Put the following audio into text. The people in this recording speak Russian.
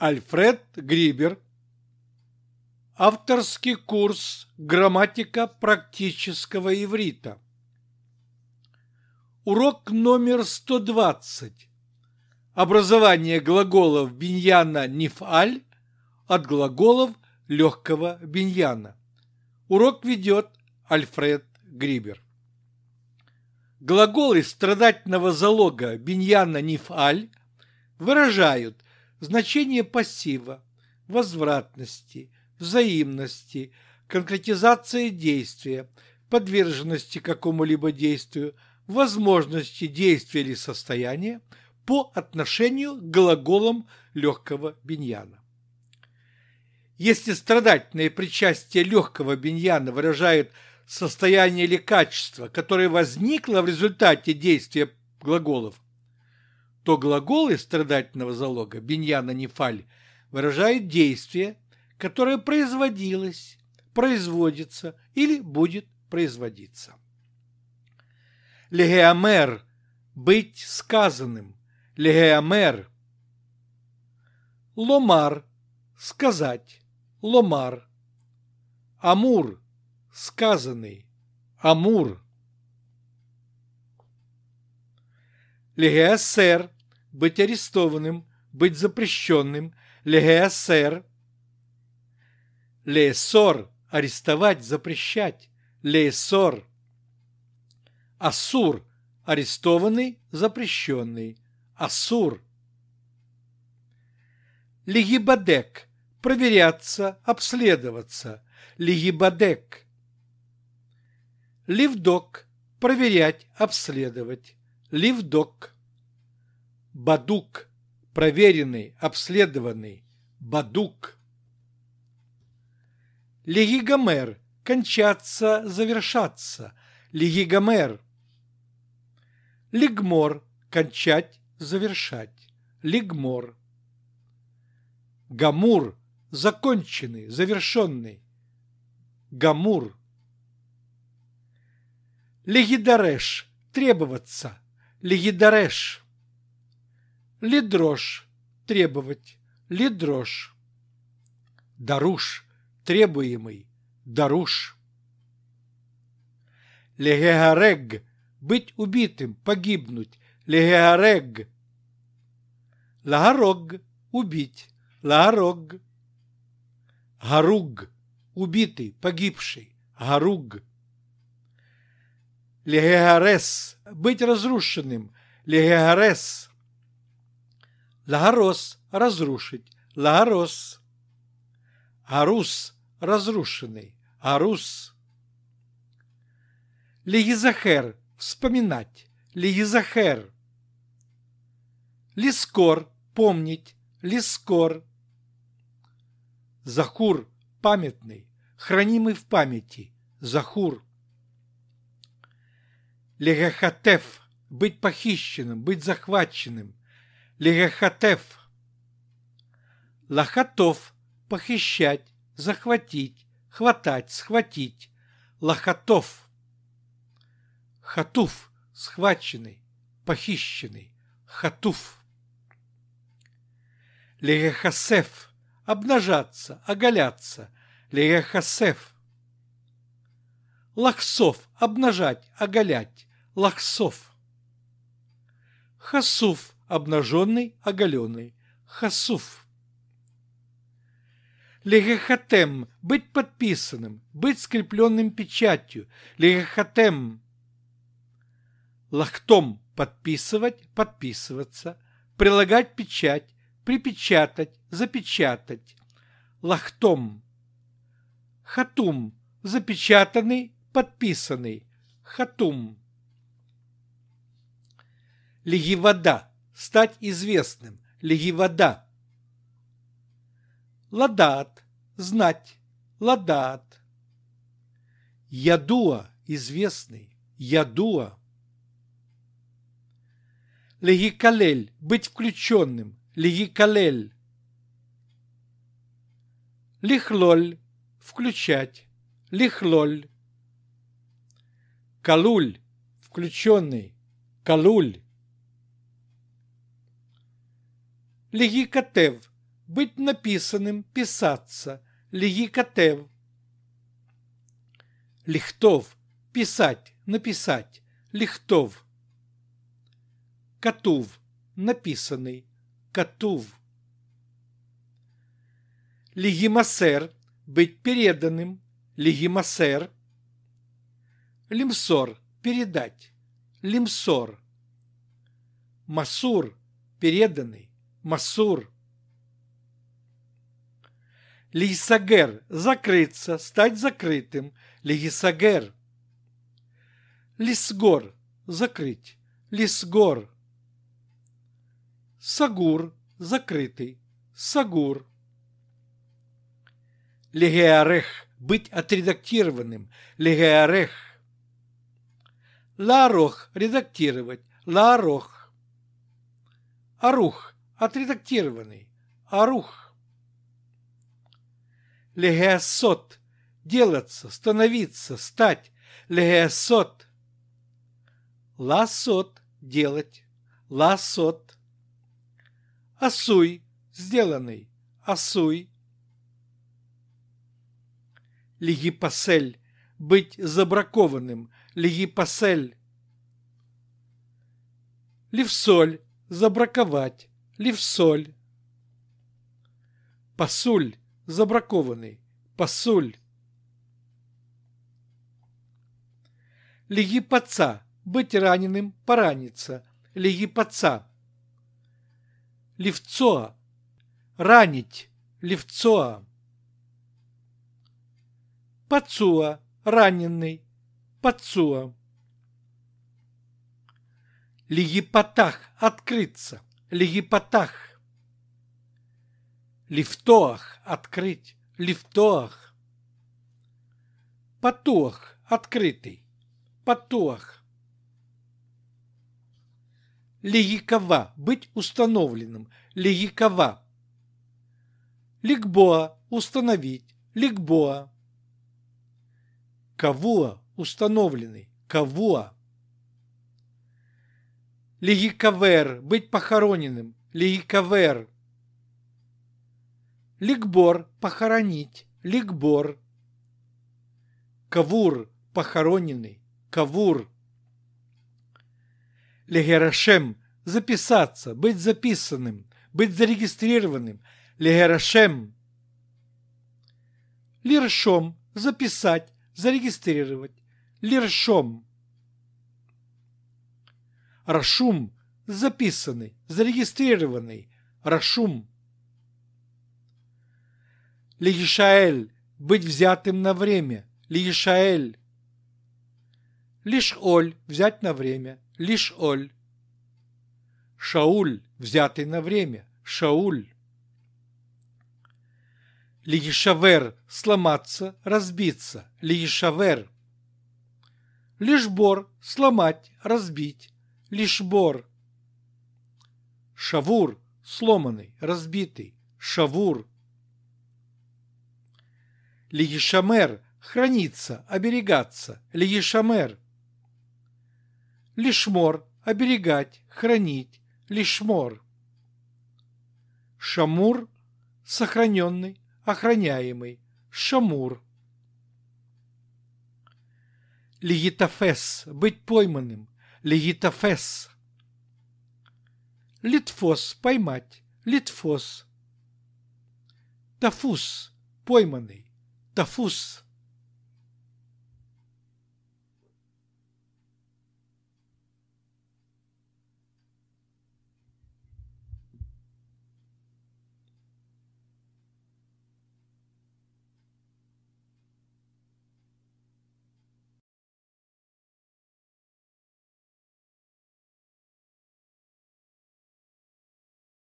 Альфред Грибер. Авторский курс «Грамматика практического иврита». Урок номер 120. Образование глаголов биньяна «нифаль» от глаголов легкого биньяна. Урок ведет Альфред Грибер. Глаголы страдательного залога биньяна «нифаль» выражают – значение пассива, возвратности, взаимности, конкретизации действия, подверженности какому-либо действию, возможности действия или состояния по отношению к глаголам легкого биньяна. Если страдательное причастие легкого биньяна выражает состояние или качество, которое возникло в результате действия глаголов – то глагол из страдательного залога «беньяна нефаль» выражает действие, которое производилось, производится или будет производиться. Легеамер быть сказанным. Легеамер, ломар – сказать. Ломар – амур – сказанный. Амур – Легеасер быть арестованным, быть запрещенным, легеассер. Леесор – арестовать, запрещать, леесор. Асур – арестованный, запрещенный, асур. Лигибадек – проверяться, обследоваться, лигибадек. Ливдок – проверять, обследовать, ливдок. Бадук. Проверенный, обследованный. Бадук. Легигомер. Кончаться, завершаться. Легигомер. Лигмор. Кончать, завершать. Лигмор. Гамур. Законченный, завершенный. Гамур. Легидареш. Требоваться. Легидареш. Лидрош. Требовать. Лидрош. Даруш. Требуемый. Даруш. Легегарег. Быть убитым, погибнуть. Легегарег. Лагарог. Убить. Лагарог. Гаруг. Убитый, погибший. Гаруг. Легегарес. Быть разрушенным. Легегарес. Лагарос – разрушить. Лагарос. Арус – разрушенный. Арус. Легизахер – вспоминать. Легизахер. Лискор – помнить. Лискор. Захур – памятный, хранимый в памяти. Захур. Легахатеф – быть похищенным, быть захваченным. Легахатеф. Лохотов – похищать, захватить, хватать, схватить. Лохотов. Хатуф – схваченный, похищенный. Хатуф. Легахасеф – обнажаться, оголяться. Легахасеф. Лохсов – обнажать, оголять. Лохсов. Хасуф – обнаженный, оголенный. Хасуф. Легахатем – быть подписанным, быть скрепленным печатью. Легахатем. Лахтом – подписывать, подписываться. Прилагать печать, припечатать, запечатать. Лахтом. Хатум – запечатанный, подписанный. Хатум. Легивода – стать известным, вода Ладат, знать, ладат. Ядуа, известный, ядуа. калель быть включенным, калель Лихлоль, включать, лихлоль. Калуль, включенный, калуль. Легикотев. Быть написанным, писаться. Легикотев. Лихтов. Писать, написать. Лихтов. Катув. Написанный. Катув. Легимасер. Быть переданным. Легимасер. Лимсор. Передать. Лимсор. Масур. Переданный. Масур. Лисагер закрыться, стать закрытым. Лисагер. Лисгор – закрыть. Лисгор. Сагур – закрытый. Сагур. Легеарех – быть отредактированным. Легеарех. Ларох – редактировать. Ларох. Арух Отредактированный. Арух. Легеосот. Делаться, становиться, стать. Легеосот. Ласот. Делать. Ласот. Асуй. Сделанный. Асуй. Лигипасель. Быть забракованным. Лигипасель. Левсоль. Забраковать лівсоль, пасуль забракований, пасуль. Лиги паца быть раненым, пораниться, лиги паца. Левцоа ранить, левцоа. Пацуа раненый, пацуа. Лиги потах открыться. Легипотах. Лифтоах – открыть. Лифтоах. Потуах – открытый. Потуах. Легикова – быть установленным. Легикова. Лигбоа – установить. Лигбоа. Кавуа – установленный. Кавуа. Лигикавер, быть похороненным. Лигикавер. Ликбор, похоронить. Ликбор. Кавур, похороненный. Кавур. Легерашем, записаться, быть записанным, быть зарегистрированным. Легерашем. Лиршом, записать, зарегистрировать. Лиршом. Рашум – записанный, зарегистрированный. Рашум. Лиешаэль – быть взятым на время. Лиешаэль. Лишь Оль – взять на время. Лишь Оль. Шауль – взятый на время. Шауль. Лиешавер – сломаться, разбиться. Лиешавер. Лишбор – сломать, разбить лишбор. Шавур – сломанный, разбитый, шавур. Лигишамер – храниться, оберегаться, лигишамер. Лишмор – оберегать, хранить, лишмор. Шамур – сохраненный, охраняемый, шамур. Лигитофес – быть пойманным, легитофес. Литфос – поймать, литфос. Тафус – пойманный, тафус.